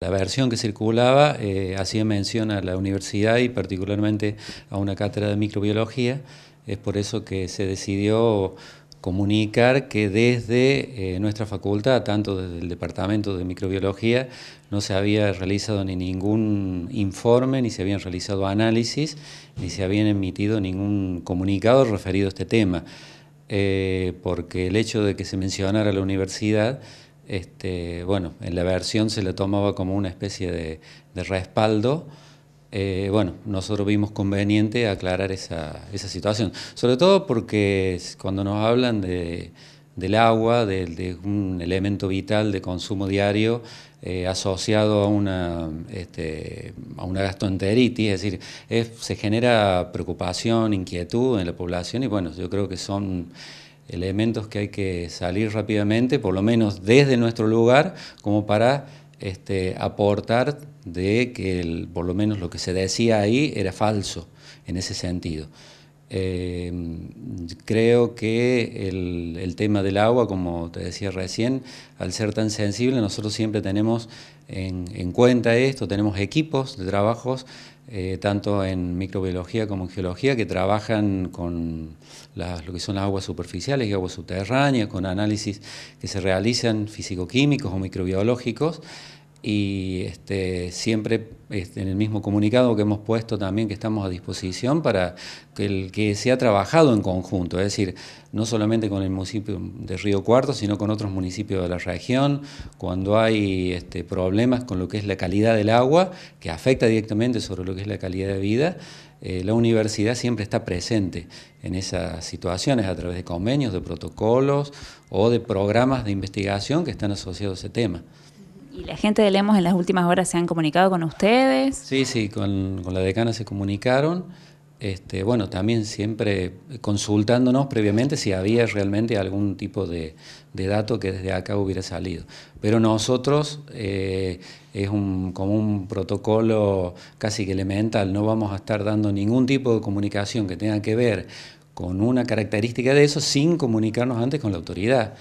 La versión que circulaba eh, hacía mención a la universidad y particularmente a una cátedra de microbiología. Es por eso que se decidió comunicar que desde eh, nuestra facultad, tanto desde el Departamento de Microbiología, no se había realizado ni ningún informe, ni se habían realizado análisis, ni se habían emitido ningún comunicado referido a este tema, eh, porque el hecho de que se mencionara la universidad este, bueno, en la versión se le tomaba como una especie de, respaldo. Eh, bueno, nosotros vimos conveniente aclarar esa, situación, sobre todo porque cuando nos hablan del agua, de, un elemento vital de consumo diario eh, asociado a una, este, a una gastroenteritis, es decir, se genera preocupación, inquietud en la población y bueno, yo creo que son elementos que hay que salir rápidamente, por lo menos desde nuestro lugar, como para este, aportar de que por lo menos lo que se decía ahí era falso en ese sentido. Eh, creo que el, tema del agua, como te decía recién, al ser tan sensible, nosotros siempre tenemos en, cuenta esto, tenemos equipos de trabajos, eh, tanto en microbiología como en geología, que trabajan con lo que son las aguas superficiales y aguas subterráneas, con análisis que se realizan físico-químicos o microbiológicos y este, siempre este, en el mismo comunicado que hemos puesto también que estamos a disposición para que, el, que se ha trabajado en conjunto, es decir, no solamente con el municipio de Río Cuarto, sino con otros municipios de la región, cuando hay este, problemas con lo que es la calidad del agua, que afecta directamente sobre lo que es la calidad de vida, eh, la universidad siempre está presente en esas situaciones a través de convenios, de protocolos o de programas de investigación que están asociados a ese tema. ¿Y la gente de Lemos en las últimas horas se han comunicado con ustedes? Sí, sí, con, la decana se comunicaron. Este, bueno, también siempre consultándonos previamente si había realmente algún tipo de, de dato que desde acá hubiera salido. Pero nosotros eh, es un, como un protocolo casi que elemental, no vamos a estar dando ningún tipo de comunicación que tenga que ver con una característica de eso sin comunicarnos antes con la autoridad.